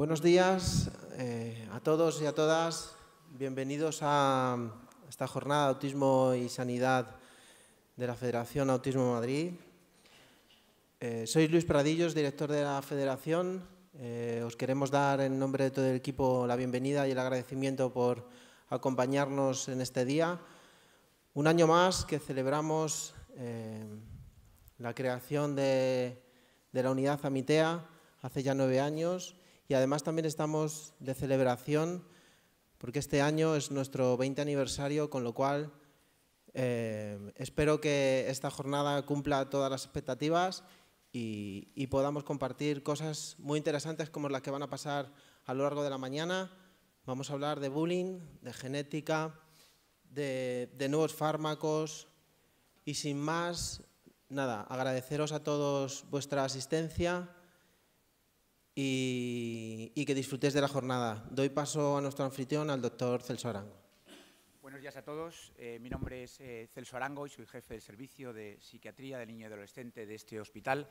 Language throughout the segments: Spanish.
Buenos días eh, a todos y a todas. Bienvenidos a esta jornada de autismo y sanidad de la Federación Autismo Madrid. Eh, soy Luis Pradillos, director de la Federación. Eh, os queremos dar en nombre de todo el equipo la bienvenida y el agradecimiento por acompañarnos en este día. Un año más que celebramos la creación de, de la unidad AMITEA hace ya nueve años y además también estamos de celebración porque este año es nuestro 20 aniversario, con lo cual eh, espero que esta jornada cumpla todas las expectativas y, podamos compartir cosas muy interesantes como las que van a pasar a lo largo de la mañana. Vamos a hablar de bullying, de genética, de, de nuevos fármacos y sin más, nada, agradeceros a todos vuestra asistencia y, que disfrutes de la jornada. Doy paso a nuestro anfitrión, al doctor Celso Arango. Buenos días a todos. Eh, mi nombre es eh, Celso Arango y soy jefe del servicio de psiquiatría del niño y adolescente de este hospital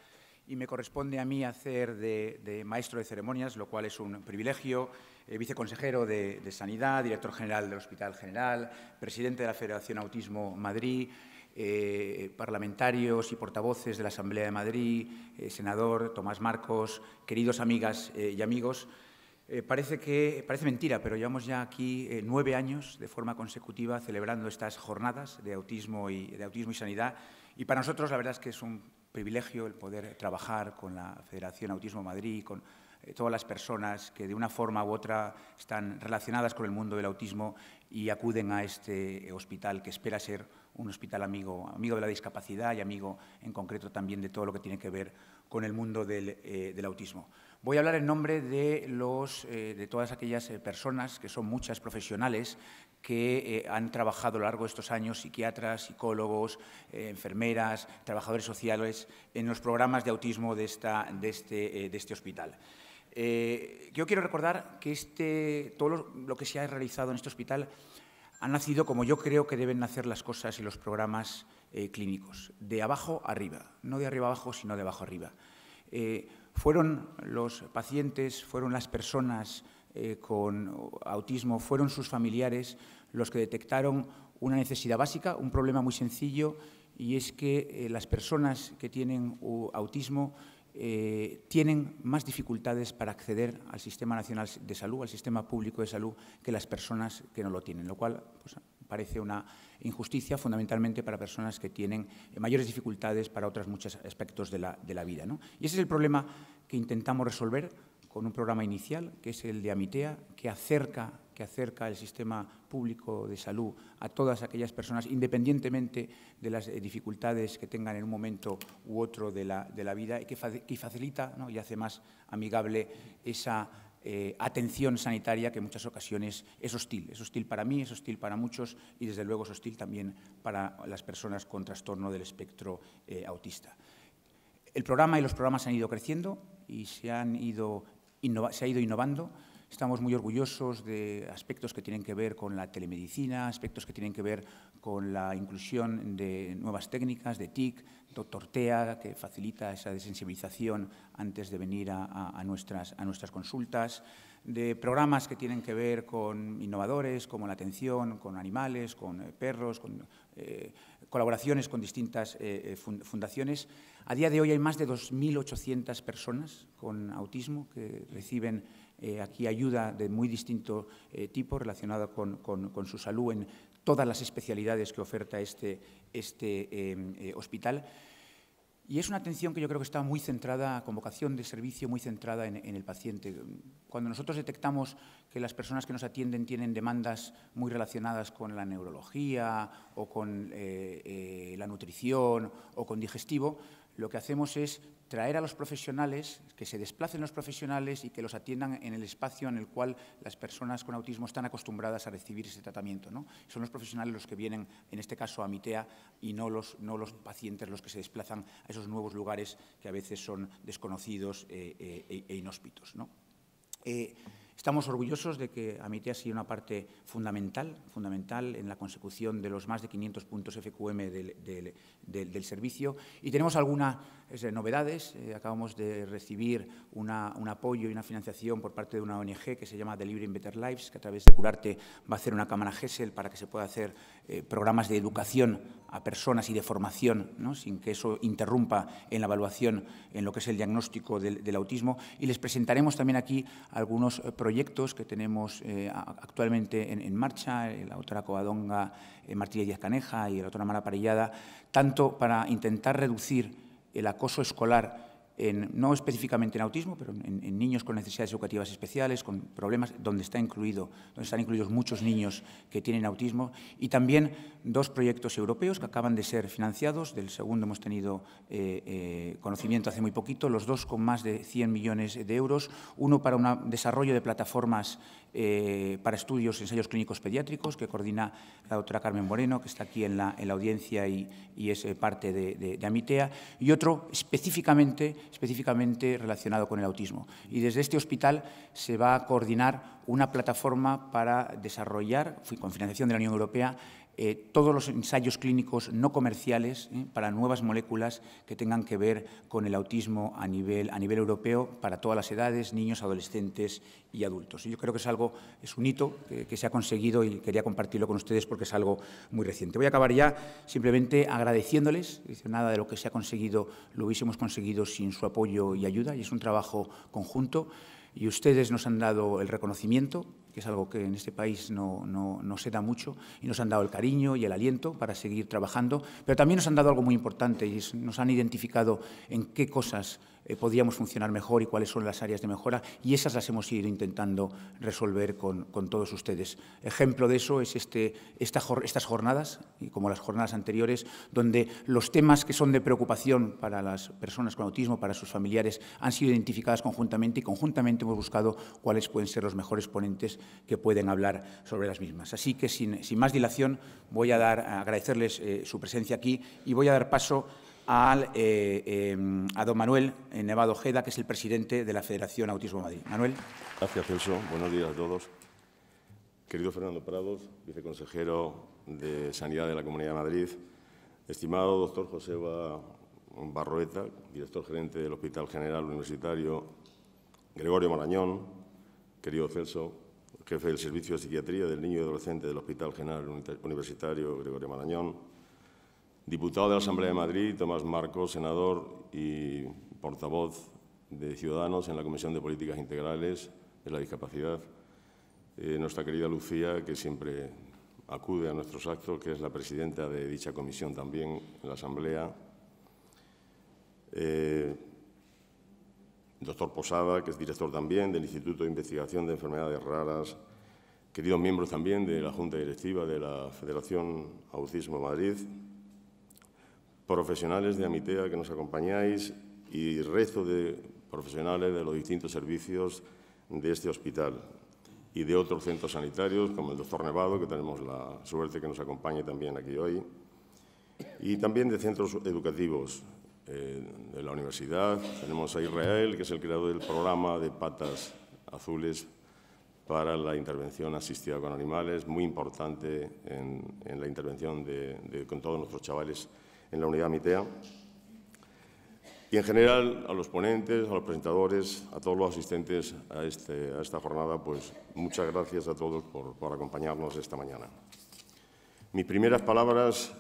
y me corresponde a mí hacer de, maestro de ceremonias, lo cual es un privilegio, eh, viceconsejero de, de, Sanidad, director general del Hospital General, presidente de la Federación Autismo Madrid, eh, parlamentarios y portavoces de la Asamblea de Madrid, eh, senador Tomás Marcos, queridos amigas eh, y amigos, parece, que, parece mentira, pero llevamos ya aquí nueve años de forma consecutiva celebrando estas jornadas de autismo, y, de autismo y sanidad. Y para nosotros la verdad es que es un privilegio el poder trabajar con la Federación Autismo Madrid, con todas las personas que de una forma u otra están relacionadas con el mundo del autismo y acuden a este hospital que espera ser un hospital amigo, amigo de la discapacidad y amigo en concreto también de todo lo que tiene que ver con el mundo del, eh, autismo. Voy a hablar en nombre de, los, eh, de todas aquellas eh, personas, que son muchas profesionales, que han trabajado a lo largo de estos años, psiquiatras, psicólogos, enfermeras, trabajadores sociales, en los programas de autismo de, esta, de, este, de este hospital. yo quiero recordar que este, todo lo que se ha realizado en este hospital han nacido como yo creo que deben nacer las cosas y los programas eh, clínicos, de abajo arriba, no de arriba abajo, sino de abajo arriba. Eh, fueron los pacientes, fueron las personas eh, con autismo, fueron sus familiares los que detectaron una necesidad básica, un problema muy sencillo, y es que las personas que tienen autismo eh, tienen más dificultades para acceder al Sistema Nacional de Salud, al Sistema Público de Salud, que las personas que no lo tienen, lo cual pues, parece una injusticia fundamentalmente para personas que tienen mayores dificultades para otros muchos aspectos de la, vida. Y ese es el problema que intentamos resolver con un programa inicial, que es el de Amitea, que acerca, que acerca el sistema público de salud a todas aquellas personas, independientemente de las eh, dificultades que tengan en un momento u otro de la, vida, y que, facilita y hace más amigable esa eh, atención sanitaria que en muchas ocasiones es hostil. Es hostil para mí, es hostil para muchos y, desde luego, es hostil también para las personas con trastorno del espectro eh, autista. El programa y los programas han ido creciendo y se han ido se ha ido innovando. Estamos muy orgullosos de aspectos que tienen que ver con la telemedicina, aspectos que tienen que ver con la inclusión de nuevas técnicas, de TIC, de TEA, que facilita esa desensibilización antes de venir a, nuestras, a nuestras consultas, de programas que tienen que ver con innovadores, como la atención, con animales, con eh, perros, con eh, colaboraciones con distintas eh, fundaciones. A día de hoy hay más de 2.800 personas con autismo que reciben eh, aquí ayuda de muy distinto eh, tipo relacionada con, su salud en todas las especialidades que oferta este, este em, eh, hospital. Y es una atención que yo creo que está muy centrada, con vocación de servicio, muy centrada en, el paciente. Cuando nosotros detectamos que las personas que nos atienden tienen demandas muy relacionadas con la neurología o con la nutrición o con digestivo, lo que hacemos es traer a los profesionales, que se desplacen los profesionales y que los atiendan en el espacio en el cual las personas con autismo están acostumbradas a recibir ese tratamiento. Son los profesionales los que vienen, en este caso, a MITEA y no los, no los pacientes los que se desplazan a esos nuevos lugares que a veces son desconocidos eh, eh, e, e inhóspitos. Eh, Estamos orgullosos de que Amite ha sido una parte fundamental, fundamental en la consecución de los más de 500 puntos FQM del, servicio y tenemos algunas novedades. Eh, acabamos de recibir un apoyo y una financiación por parte de una ONG que se llama Delivering Better Lives, que a través de Curarte va a hacer una cámara GESEL para que se pueda hacer eh, programas de educación a personas y de formación, sin que eso interrumpa en la evaluación, en lo que es el diagnóstico del, autismo. Y les presentaremos también aquí algunos eh, proyectos que tenemos eh, actualmente en, marcha, la otra Covadonga, Martínez Díaz Caneja y la otra Mara Parillada, tanto para intentar reducir el acoso escolar no específicamente en autismo, pero en, niños con necesidades educativas especiales, con problemas donde, está incluido, donde están incluidos muchos niños que tienen autismo, y también dos proyectos europeos que acaban de ser financiados. Del segundo hemos tenido eh, eh, conocimiento hace muy poquito, los dos con más de 100 millones de euros, uno para un desarrollo de plataformas eh, para estudios, ensayos clínicos pediátricos, que coordina la doctora Carmen Moreno, que está aquí en la, audiencia y, es eh, parte de, Amitea, y otro específicamente, específicamente relacionado con el autismo. Y desde este hospital se va a coordinar una plataforma para desarrollar, con financiación de la Unión Europea, eh, todos los ensayos clínicos no comerciales eh, para nuevas moléculas que tengan que ver con el autismo a nivel, a nivel europeo para todas las edades, niños, adolescentes y adultos. Y yo creo que es algo, es un hito que, que se ha conseguido y quería compartirlo con ustedes porque es algo muy reciente. Voy a acabar ya simplemente agradeciéndoles, nada de lo que se ha conseguido lo hubiésemos conseguido sin su apoyo y ayuda y es un trabajo conjunto y ustedes nos han dado el reconocimiento que es algo que en este país no, no, se da mucho, y nos han dado el cariño y el aliento para seguir trabajando, pero también nos han dado algo muy importante y nos han identificado en qué cosas eh, podríamos funcionar mejor y cuáles son las áreas de mejora, y esas las hemos ido intentando resolver con, todos ustedes. Ejemplo de eso es este, estas jornadas, y como las jornadas anteriores, donde los temas que son de preocupación para las personas con autismo, para sus familiares, han sido identificadas conjuntamente y conjuntamente hemos buscado cuáles pueden ser los mejores ponentes que pueden hablar sobre las mismas. Así que, sin, más dilación, voy a, dar, a agradecerles eh, su presencia aquí y voy a dar paso eh, eh, a don Manuel eh, Nevado Ojeda, que es el presidente de la Federación Autismo Madrid. Manuel. Gracias, Celso. Buenos días a todos. Querido Fernando Prados, viceconsejero de Sanidad de la Comunidad de Madrid, estimado doctor José Barroeta, director gerente del Hospital General Universitario Gregorio Marañón, querido Celso, jefe del Servicio de Psiquiatría del Niño y Adolescente del Hospital General Universitario Gregorio Marañón, Diputado de la Asamblea de Madrid, Tomás Marcos, senador y portavoz de Ciudadanos en la Comisión de Políticas Integrales de la Discapacidad. Eh, nuestra querida Lucía, que siempre acude a nuestros actos, que es la presidenta de dicha comisión también en la Asamblea. Eh, doctor Posada, que es director también del Instituto de Investigación de Enfermedades Raras. Queridos miembros también de la Junta Directiva de la Federación Autismo Madrid profesionales de Amitea que nos acompañáis y rezo de profesionales de los distintos servicios de este hospital y de otros centros sanitarios, como el doctor Nevado, que tenemos la suerte que nos acompañe también aquí hoy, y también de centros educativos eh, de la universidad. Tenemos a Israel, que es el creador del programa de patas azules para la intervención asistida con animales, muy importante en, la intervención con todos nuestros chavales en la unidad MITEA. Y en general a los ponentes, a los presentadores, a todos los asistentes este, a, esta jornada, pues muchas gracias a todos por, por acompañarnos esta mañana. Mis primeras palabras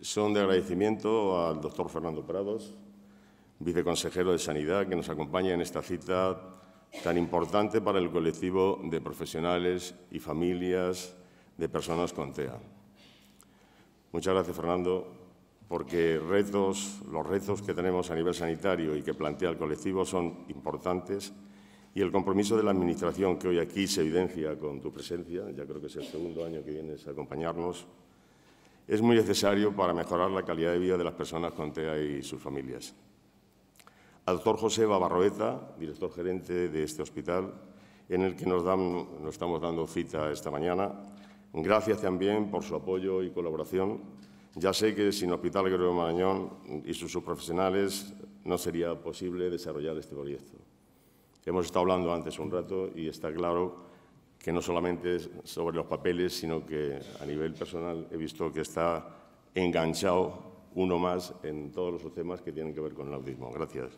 son de agradecimiento al doctor Fernando Prados, viceconsejero de Sanidad, que nos acompaña en esta cita tan importante para el colectivo de profesionales y familias de personas con TEA. Muchas gracias, Fernando porque retos, los retos que tenemos a nivel sanitario y que plantea el colectivo son importantes y el compromiso de la Administración que hoy aquí se evidencia con tu presencia, ya creo que es el segundo año que vienes a acompañarnos, es muy necesario para mejorar la calidad de vida de las personas con TEA y sus familias. Al doctor José Babarroeta, director gerente de este hospital, en el que nos, dan, nos estamos dando cita esta mañana, gracias también por su apoyo y colaboración ya sé que sin Hospital Gregorio Marañón y sus subprofesionales no sería posible desarrollar este proyecto. Hemos estado hablando antes un rato y está claro que no solamente sobre los papeles, sino que a nivel personal he visto que está enganchado uno más en todos los temas que tienen que ver con el autismo. Gracias.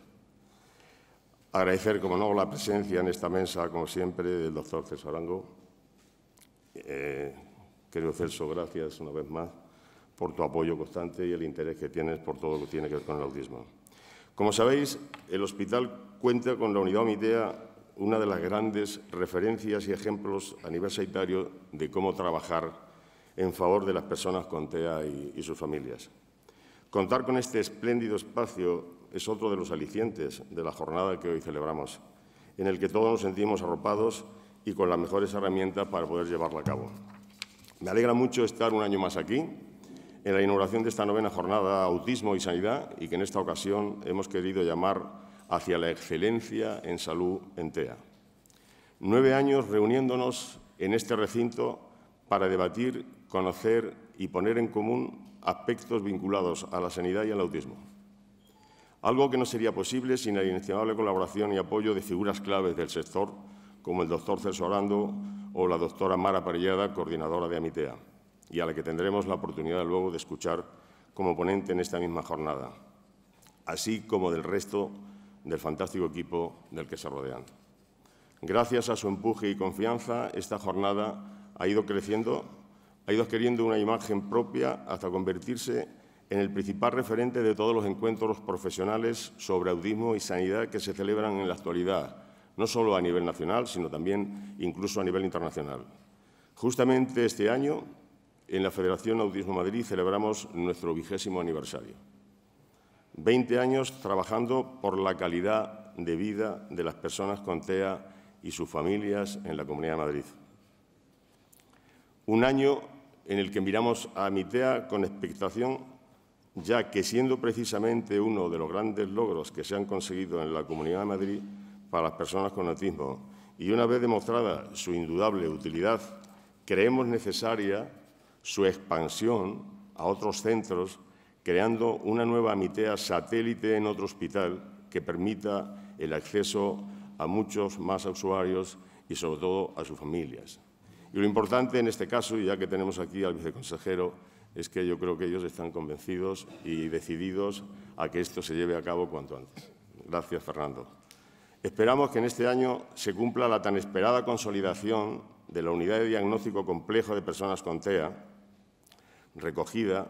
Agradecer, como no, la presencia en esta mesa, como siempre, del doctor César Arango. Quiero eh, querido Celso, gracias una vez más por tu apoyo constante y el interés que tienes por todo lo que tiene que ver con el autismo. Como sabéis, el hospital cuenta con la unidad Omitea, una de las grandes referencias y ejemplos a nivel sanitario de cómo trabajar en favor de las personas con TEA y, y sus familias. Contar con este espléndido espacio es otro de los alicientes de la jornada que hoy celebramos, en el que todos nos sentimos arropados y con las mejores herramientas para poder llevarla a cabo. Me alegra mucho estar un año más aquí en la inauguración de esta novena jornada Autismo y Sanidad y que en esta ocasión hemos querido llamar hacia la excelencia en salud en TEA. Nueve años reuniéndonos en este recinto para debatir, conocer y poner en común aspectos vinculados a la sanidad y al autismo. Algo que no sería posible sin la inestimable colaboración y apoyo de figuras claves del sector, como el doctor Celso Arando o la doctora Mara Parellada, coordinadora de AMITEA y a la que tendremos la oportunidad luego de escuchar como ponente en esta misma jornada, así como del resto del fantástico equipo del que se rodean. Gracias a su empuje y confianza, esta jornada ha ido creciendo, ha ido adquiriendo una imagen propia hasta convertirse en el principal referente de todos los encuentros profesionales sobre audismo y sanidad que se celebran en la actualidad, no solo a nivel nacional, sino también incluso a nivel internacional. Justamente este año, en la Federación Autismo Madrid celebramos nuestro vigésimo aniversario. Veinte años trabajando por la calidad de vida de las personas con TEA y sus familias en la Comunidad de Madrid. Un año en el que miramos a mi TEA con expectación, ya que siendo precisamente uno de los grandes logros que se han conseguido en la Comunidad de Madrid para las personas con autismo, y una vez demostrada su indudable utilidad, creemos necesaria su expansión a otros centros, creando una nueva mitea satélite en otro hospital que permita el acceso a muchos más usuarios y sobre todo a sus familias. Y lo importante en este caso, y ya que tenemos aquí al viceconsejero, es que yo creo que ellos están convencidos y decididos a que esto se lleve a cabo cuanto antes. Gracias, Fernando. Esperamos que en este año se cumpla la tan esperada consolidación de la unidad de diagnóstico complejo de personas con TEA, recogida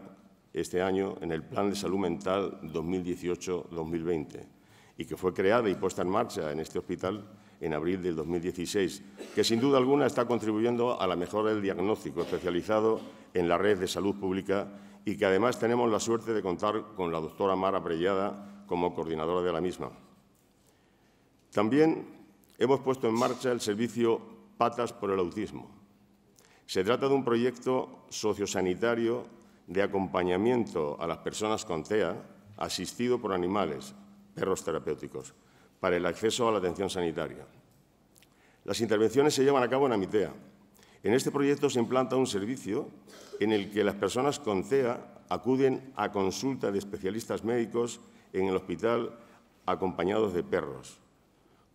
este año en el Plan de Salud Mental 2018-2020 y que fue creada y puesta en marcha en este hospital en abril del 2016, que sin duda alguna está contribuyendo a la mejora del diagnóstico especializado en la red de salud pública y que además tenemos la suerte de contar con la doctora Mara Prellada como coordinadora de la misma. También hemos puesto en marcha el servicio Patas por el Autismo, se trata de un proyecto sociosanitario de acompañamiento a las personas con TEA asistido por animales, perros terapéuticos, para el acceso a la atención sanitaria. Las intervenciones se llevan a cabo en Amitea. En este proyecto se implanta un servicio en el que las personas con TEA acuden a consulta de especialistas médicos en el hospital acompañados de perros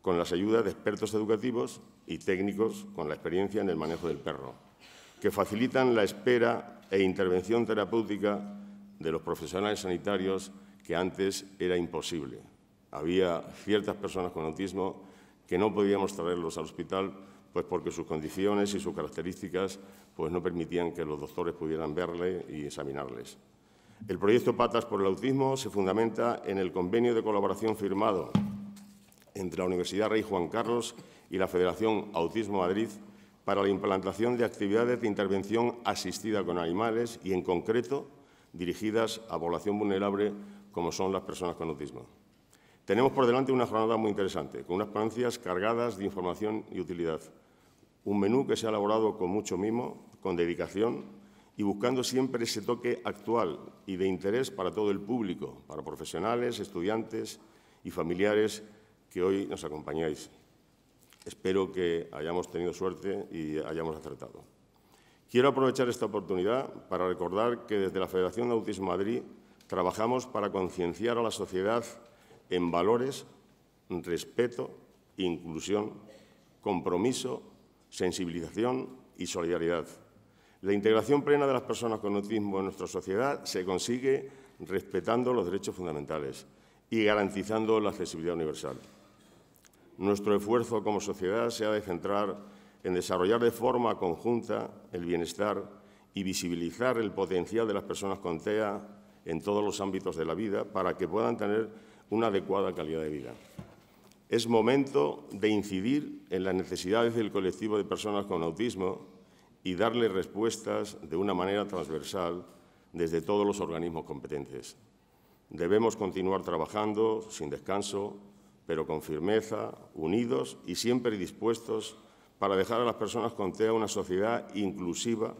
con las ayudas de expertos educativos y técnicos con la experiencia en el manejo del perro, que facilitan la espera e intervención terapéutica de los profesionales sanitarios que antes era imposible. Había ciertas personas con autismo que no podíamos traerlos al hospital pues porque sus condiciones y sus características pues no permitían que los doctores pudieran verle y examinarles. El proyecto Patas por el Autismo se fundamenta en el convenio de colaboración firmado entre la Universidad Rey Juan Carlos y la Federación Autismo Madrid para la implantación de actividades de intervención asistida con animales y, en concreto, dirigidas a población vulnerable como son las personas con autismo. Tenemos por delante una jornada muy interesante, con unas ponencias cargadas de información y utilidad. Un menú que se ha elaborado con mucho mimo, con dedicación y buscando siempre ese toque actual y de interés para todo el público, para profesionales, estudiantes y familiares que hoy nos acompañáis. Espero que hayamos tenido suerte y hayamos acertado. Quiero aprovechar esta oportunidad para recordar que desde la Federación de Autismo Madrid trabajamos para concienciar a la sociedad en valores, respeto, inclusión, compromiso, sensibilización y solidaridad. La integración plena de las personas con autismo en nuestra sociedad se consigue respetando los derechos fundamentales y garantizando la accesibilidad universal. Nuestro esfuerzo como sociedad se ha de centrar en desarrollar de forma conjunta el bienestar y visibilizar el potencial de las personas con TEA en todos los ámbitos de la vida para que puedan tener una adecuada calidad de vida. Es momento de incidir en las necesidades del colectivo de personas con autismo y darle respuestas de una manera transversal desde todos los organismos competentes. Debemos continuar trabajando sin descanso pero con firmeza, unidos y siempre dispuestos para dejar a las personas con TEA una sociedad inclusiva,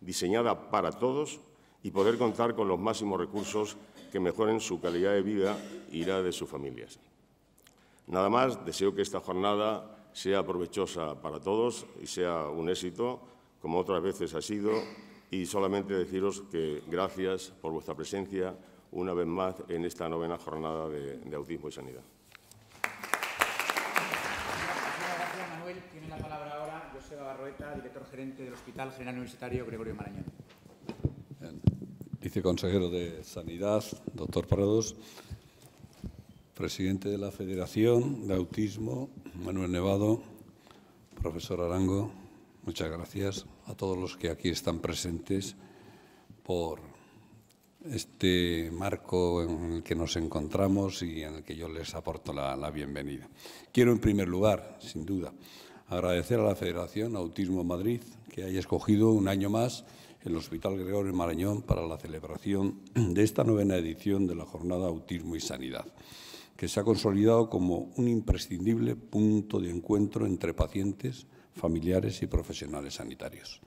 diseñada para todos y poder contar con los máximos recursos que mejoren su calidad de vida y la de sus familias. Nada más, deseo que esta jornada sea provechosa para todos y sea un éxito, como otras veces ha sido, y solamente deciros que gracias por vuestra presencia una vez más en esta novena jornada de, de autismo y sanidad. director gerente del Hospital General Universitario Gregorio Marañón. Viceconsejero de Sanidad, doctor Parados, presidente de la Federación de Autismo, Manuel Nevado, profesor Arango, muchas gracias a todos los que aquí están presentes por este marco en el que nos encontramos y en el que yo les aporto la bienvenida. Quiero, en primer lugar, sin duda, agradecer a la Federación Autismo Madrid que haya escogido un año más el Hospital Gregorio Marañón para la celebración de esta novena edición de la Jornada Autismo y Sanidad, que se ha consolidado como un imprescindible punto de encuentro entre pacientes, familiares y profesionales sanitarios.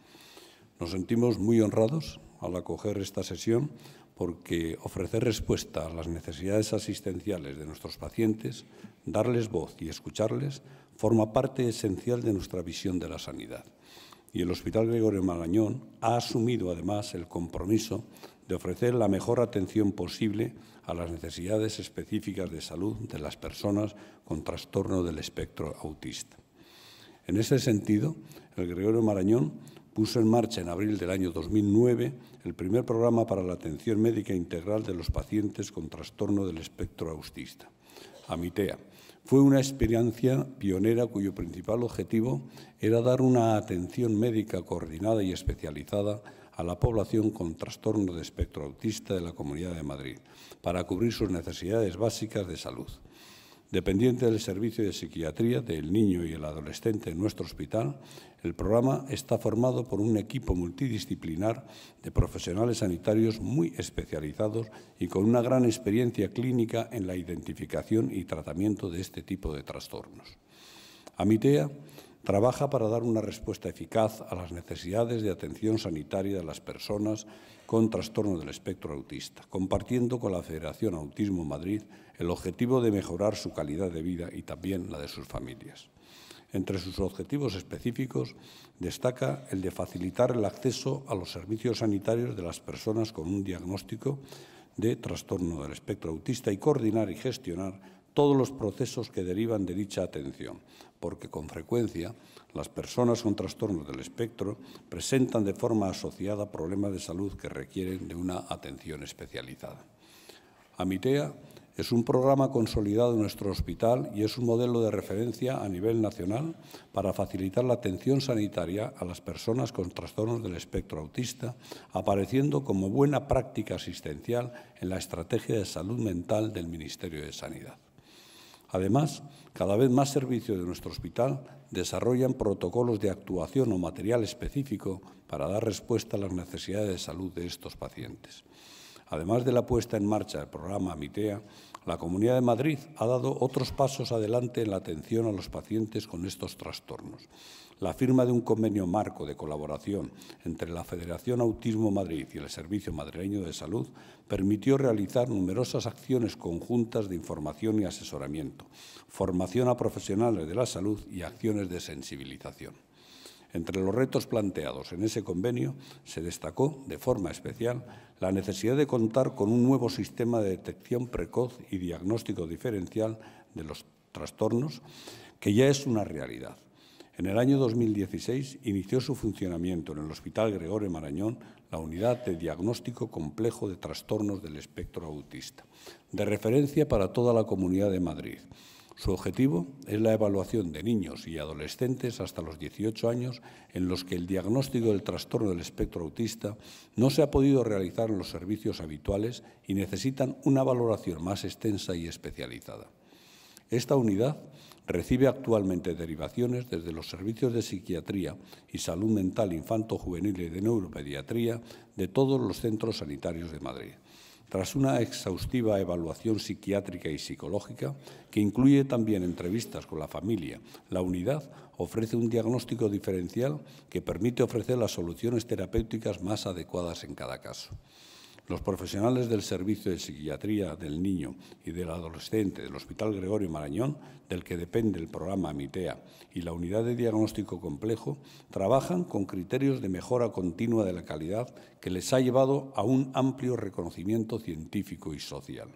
Nos sentimos muy honrados al acoger esta sesión porque ofrecer respuesta a las necesidades asistenciales de nuestros pacientes darles voz y escucharles forma parte esencial de nuestra visión de la sanidad. Y el Hospital Gregorio Marañón ha asumido además el compromiso de ofrecer la mejor atención posible a las necesidades específicas de salud de las personas con trastorno del espectro autista. En ese sentido, el Gregorio Marañón puso en marcha en abril del año 2009 el primer programa para la atención médica integral de los pacientes con trastorno del espectro autista, AMITEA, fue una experiencia pionera cuyo principal objetivo era dar una atención médica coordinada y especializada a la población con trastorno de espectro autista de la Comunidad de Madrid, para cubrir sus necesidades básicas de salud. Dependiente del Servicio de Psiquiatría del Niño y el Adolescente en nuestro hospital, el programa está formado por un equipo multidisciplinar de profesionales sanitarios muy especializados y con una gran experiencia clínica en la identificación y tratamiento de este tipo de trastornos. Trabaja para dar una respuesta eficaz a las necesidades de atención sanitaria de las personas con trastorno del espectro autista, compartiendo con la Federación Autismo Madrid el objetivo de mejorar su calidad de vida y también la de sus familias. Entre sus objetivos específicos destaca el de facilitar el acceso a los servicios sanitarios de las personas con un diagnóstico de trastorno del espectro autista y coordinar y gestionar todos los procesos que derivan de dicha atención, porque con frecuencia las personas con trastornos del espectro presentan de forma asociada problemas de salud que requieren de una atención especializada. Amitea es un programa consolidado en nuestro hospital y es un modelo de referencia a nivel nacional para facilitar la atención sanitaria a las personas con trastornos del espectro autista, apareciendo como buena práctica asistencial en la estrategia de salud mental del Ministerio de Sanidad. Además, cada vez más servicios de nuestro hospital desarrollan protocolos de actuación o material específico para dar respuesta a las necesidades de salud de estos pacientes. Además de la puesta en marcha del programa MITEA, la Comunidad de Madrid ha dado otros pasos adelante en la atención a los pacientes con estos trastornos. La firma de un convenio marco de colaboración entre la Federación Autismo Madrid y el Servicio Madrileño de Salud permitió realizar numerosas acciones conjuntas de información y asesoramiento, formación a profesionales de la salud y acciones de sensibilización. Entre los retos planteados en ese convenio se destacó, de forma especial, la necesidad de contar con un nuevo sistema de detección precoz y diagnóstico diferencial de los trastornos, que ya es una realidad en el año 2016 inició su funcionamiento en el Hospital Gregorio Marañón la unidad de diagnóstico complejo de trastornos del espectro autista, de referencia para toda la Comunidad de Madrid. Su objetivo es la evaluación de niños y adolescentes hasta los 18 años en los que el diagnóstico del trastorno del espectro autista no se ha podido realizar en los servicios habituales y necesitan una valoración más extensa y especializada. Esta unidad Recibe actualmente derivaciones desde los servicios de psiquiatría y salud mental infanto-juvenil y de neuropediatría de todos los centros sanitarios de Madrid. Tras una exhaustiva evaluación psiquiátrica y psicológica, que incluye también entrevistas con la familia, la unidad ofrece un diagnóstico diferencial que permite ofrecer las soluciones terapéuticas más adecuadas en cada caso. Los profesionales del Servicio de Psiquiatría del Niño y del Adolescente del Hospital Gregorio Marañón, del que depende el programa MITEA, y la Unidad de Diagnóstico Complejo, trabajan con criterios de mejora continua de la calidad que les ha llevado a un amplio reconocimiento científico y social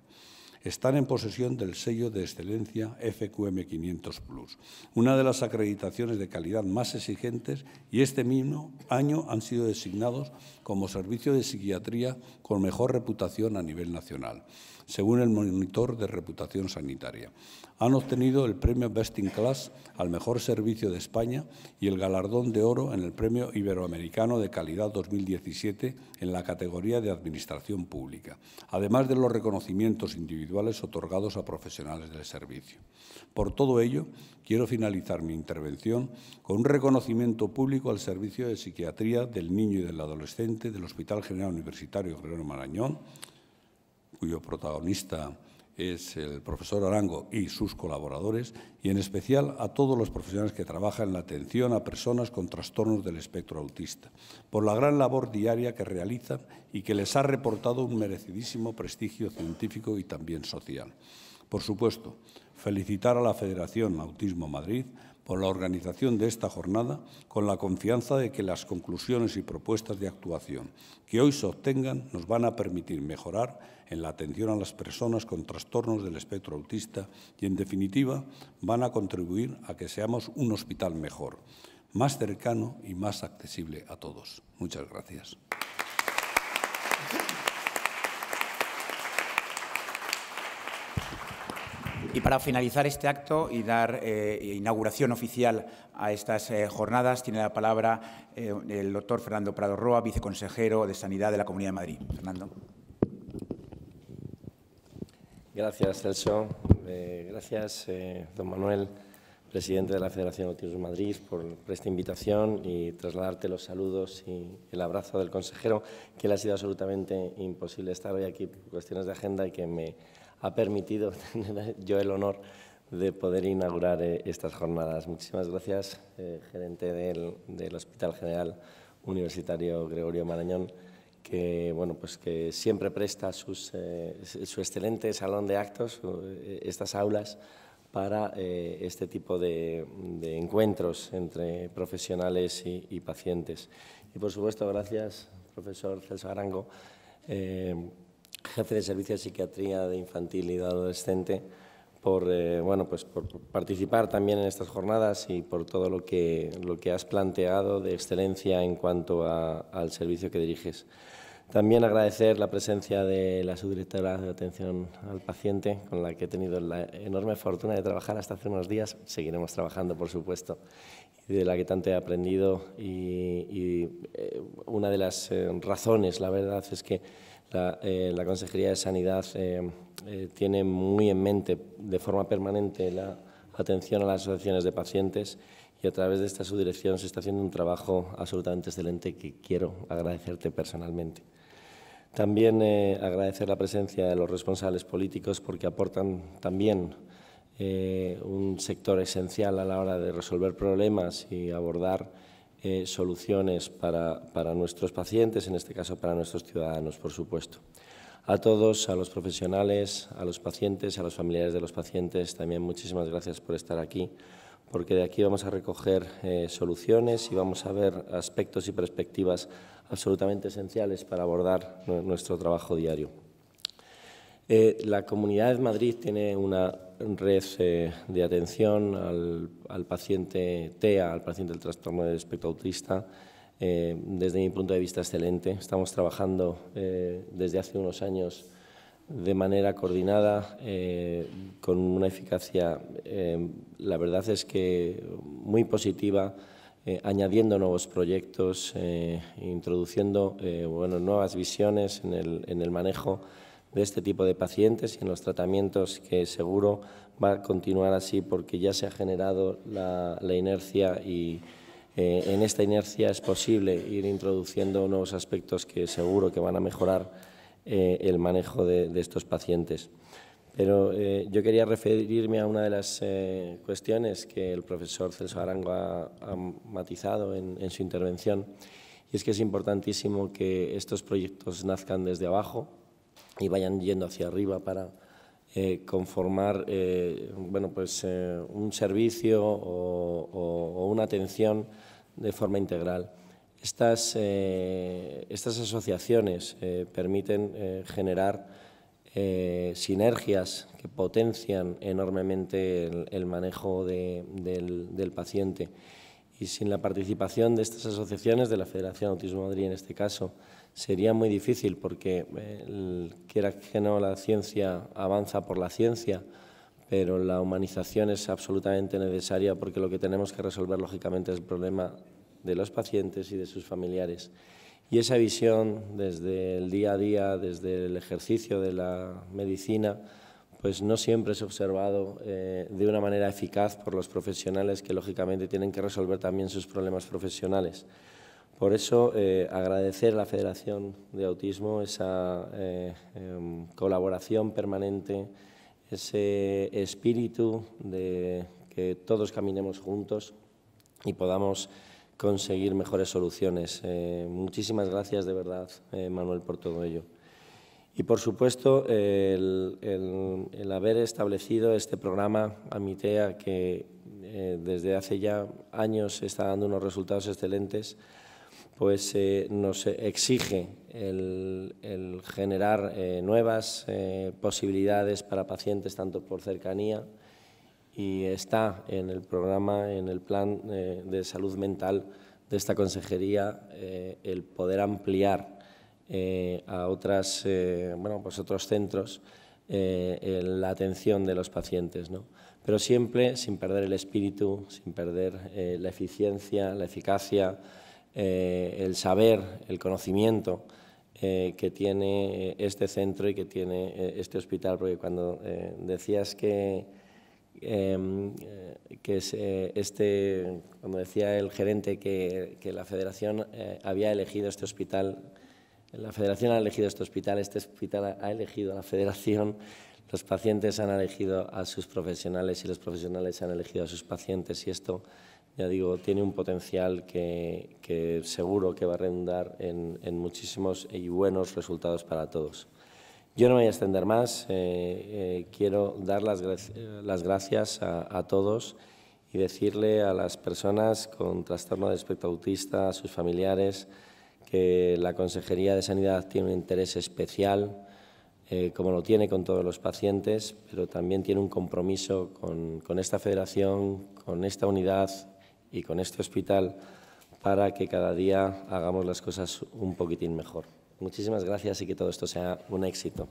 están en posesión del sello de excelencia FQM 500 Plus, una de las acreditaciones de calidad más exigentes y este mismo año han sido designados como servicio de psiquiatría con mejor reputación a nivel nacional según el monitor de reputación sanitaria. Han obtenido el premio Best in Class al mejor servicio de España y el galardón de oro en el premio Iberoamericano de Calidad 2017 en la categoría de Administración Pública, además de los reconocimientos individuales otorgados a profesionales del servicio. Por todo ello, quiero finalizar mi intervención con un reconocimiento público al servicio de psiquiatría del niño y del adolescente del Hospital General Universitario Gregorio Marañón, cuyo protagonista es el profesor Arango y sus colaboradores, y en especial a todos los profesionales que trabajan en la atención a personas con trastornos del espectro autista, por la gran labor diaria que realizan y que les ha reportado un merecidísimo prestigio científico y también social. Por supuesto, felicitar a la Federación Autismo Madrid por la organización de esta jornada con la confianza de que las conclusiones y propuestas de actuación que hoy se obtengan nos van a permitir mejorar en la atención a las personas con trastornos del espectro autista y, en definitiva, van a contribuir a que seamos un hospital mejor, más cercano y más accesible a todos. Muchas gracias. Y para finalizar este acto y dar eh, inauguración oficial a estas eh, jornadas, tiene la palabra eh, el doctor Fernando Prado Roa, viceconsejero de Sanidad de la Comunidad de Madrid. Fernando. Gracias, Celso. gracias, don Manuel, presidente de la Federación de Madrid, por, esta invitación y trasladarte los saludos y el abrazo del consejero, que le ha sido absolutamente imposible estar hoy aquí por cuestiones de agenda y que me ha permitido tener yo el honor de poder inaugurar eh, estas jornadas. Muchísimas gracias, eh, gerente del, Hospital General Universitario Gregorio Marañón, que, bueno, pues que siempre presta sus, eh, su excelente salón de actos, estas aulas, para este tipo de, encuentros entre profesionales y, y, pacientes. Y, por supuesto, gracias, profesor Celso Arango jefe de servicio de psiquiatría de infantil y de adolescente, por, eh, bueno, pues por participar también en estas jornadas y por todo lo que, lo que has planteado de excelencia en cuanto al servicio que diriges. También agradecer la presencia de la subdirectora de atención al paciente, con la que he tenido la enorme fortuna de trabajar hasta hace unos días. Seguiremos trabajando, por supuesto, de la que tanto he aprendido. Y, eh, una de las eh, razones, la verdad, es que eh, la, Consejería de Sanidad eh, eh, tiene muy en mente de forma permanente la atención a las asociaciones de pacientes y a través de esta subdirección se está haciendo un trabajo absolutamente excelente que quiero agradecerte personalmente. También agradecer la presencia de los responsables políticos porque aportan también un sector esencial a la hora de resolver problemas y abordar eh, soluciones para, nuestros pacientes, en este caso para nuestros ciudadanos, por supuesto. A todos, a los profesionales, a los pacientes, a los familiares de los pacientes, también muchísimas gracias por estar aquí, porque de aquí vamos a recoger eh, soluciones y vamos a ver aspectos y perspectivas absolutamente esenciales para abordar nuestro trabajo diario. Eh, la Comunidad de Madrid tiene una red eh, de atención al, paciente TEA, al paciente del trastorno del espectro autista, eh, desde mi punto de vista excelente. Estamos trabajando desde hace unos años de manera coordinada, con una eficacia, la verdad es que muy positiva, añadiendo nuevos proyectos, introduciendo nuevas visiones en el manejo de este tipo de pacientes y en los tratamientos que seguro va a continuar así porque ya se ha generado la, inercia y eh, en esta inercia es posible ir introduciendo nuevos aspectos que seguro que van a mejorar eh, el manejo de, estos pacientes. Pero eh, yo quería referirme a una de las cuestiones que el profesor Celso Arango ha, matizado en su intervención, y es que es importantísimo que estos proyectos nazcan desde abajo, y vayan yendo hacia arriba para eh, conformar eh, bueno, pues, eh, un servicio o, una atención de forma integral. Estas, estas asociaciones permiten generar sinergias que potencian enormemente el, manejo del, del paciente. Y sin la participación de estas asociaciones, de la Federación Autismo Madrid en este caso, sería muy difícil porque, eh, quiera que no, la ciencia avanza por la ciencia, pero la humanización es absolutamente necesaria porque lo que tenemos que resolver, lógicamente, es el problema de los pacientes y de sus familiares. Y esa visión desde el día a día, desde el ejercicio de la medicina, pues no siempre es observado eh, de una manera eficaz por los profesionales que lógicamente tienen que resolver también sus problemas profesionales. Por eso, eh, agradecer a la Federación de Autismo esa eh, em, colaboración permanente, ese espíritu de que todos caminemos juntos y podamos conseguir mejores soluciones. Eh, muchísimas gracias de verdad, Manuel, por todo ello. Y, por supuesto, el, el haber establecido este programa AMITEA, que desde hace ya años está dando unos resultados excelentes, pues eh, nos exige el, generar eh, nuevas eh, posibilidades para pacientes, tanto por cercanía, y está en el programa, en el plan de salud mental de esta consejería, el poder ampliar a otras, bueno, pues otros centros la atención de los pacientes. ¿no? Pero siempre sin perder el espíritu, sin perder la eficiencia, la eficacia, eh, el saber, el conocimiento eh, que tiene eh, este centro y que tiene este hospital, porque cuando decías que, em, que este, cuando decía el gerente que, que la federación había elegido este hospital, la federación ha elegido este hospital, este hospital ha elegido a la federación, los pacientes han elegido a sus profesionales y los profesionales han elegido a sus pacientes y esto ya digo, tiene un potencial que, seguro que va a redundar en, muchísimos y buenos resultados para todos. Yo no me voy a extender más, eh, eh, quiero dar las, gracias a, todos y decirle a las personas con trastorno de espectro autista, a sus familiares, que la Consejería de Sanidad tiene un interés especial, eh, como lo tiene con todos los pacientes, pero también tiene un compromiso con esta federación, con esta unidad y con este hospital para que cada día hagamos las cosas un poquitín mejor. Muchísimas gracias y que todo esto sea un éxito.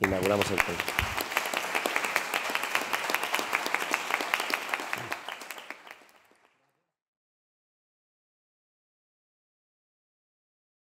Inauguramos el proyecto.